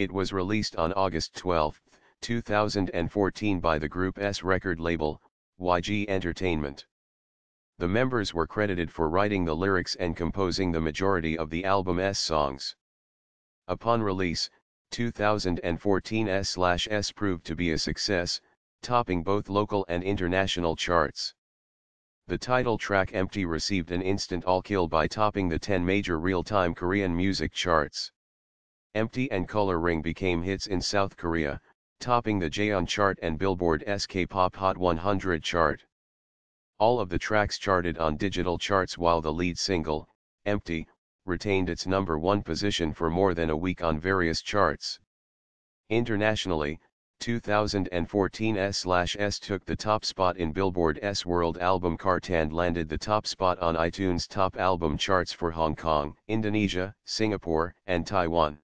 It was released on August 12, 2014 by the group's record label, YG Entertainment. The members were credited for writing the lyrics and composing the majority of the album's songs. Upon release, 2014's proved to be a success, topping both local and international charts. The title track Empty received an instant all-kill by topping the 10 major real-time Korean music charts. Empty and Color Ring became hits in South Korea, topping the Jeon chart and Billboard SK Pop Hot 100 chart. All of the tracks charted on digital charts while the lead single, Empty, retained its number one position for more than a week on various charts. Internationally, 2014S/S took the top spot in Billboard's World Album Chart and landed the top spot on iTunes top album charts for Hong Kong, Indonesia, Singapore, and Taiwan.